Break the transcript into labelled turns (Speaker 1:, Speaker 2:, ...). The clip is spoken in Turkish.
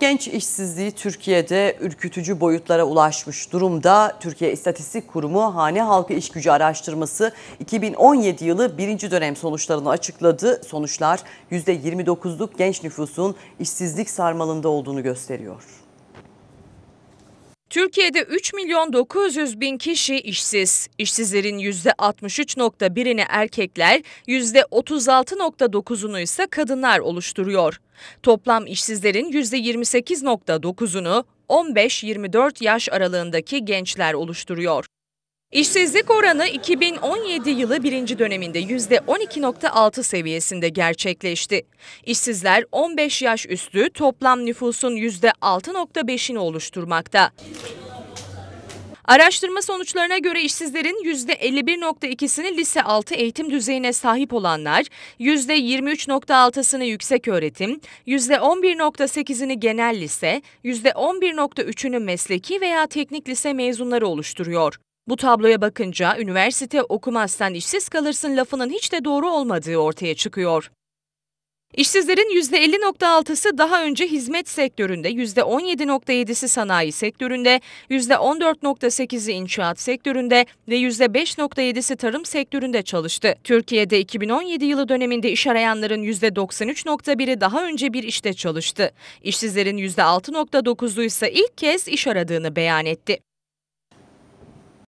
Speaker 1: Genç işsizliği Türkiye'de ürkütücü boyutlara ulaşmış durumda. Türkiye İstatistik Kurumu Hane Halkı İş Gücü Araştırması 2017 yılı birinci dönem sonuçlarını açıkladı. Sonuçlar %29'luk genç nüfusun işsizlik sarmalında olduğunu gösteriyor.
Speaker 2: Türkiye'de 3 milyon 900 bin kişi işsiz. İşsizlerin %63.1'ini erkekler, %36.9'unu ise kadınlar oluşturuyor. Toplam işsizlerin %28.9'unu 15-24 yaş aralığındaki gençler oluşturuyor. İşsizlik oranı 2017 yılı birinci döneminde %12.6 seviyesinde gerçekleşti. İşsizler 15 yaş üstü toplam nüfusun %6.5'ini oluşturmakta. Araştırma sonuçlarına göre işsizlerin %51.2'sini lise altı eğitim düzeyine sahip olanlar, %23.6'sını yüksek öğretim, %11.8'ini genel lise, %11.3'ünü mesleki veya teknik lise mezunları oluşturuyor. Bu tabloya bakınca üniversite okumazsan işsiz kalırsın lafının hiç de doğru olmadığı ortaya çıkıyor. İşsizlerin %50.6'sı daha önce hizmet sektöründe, %17.7'si sanayi sektöründe, %14.8'i inşaat sektöründe ve %5.7'si tarım sektöründe çalıştı. Türkiye'de 2017 yılı döneminde iş arayanların %93.1'i daha önce bir işte çalıştı. İşsizlerin %6.9'u ise ilk kez iş aradığını beyan etti.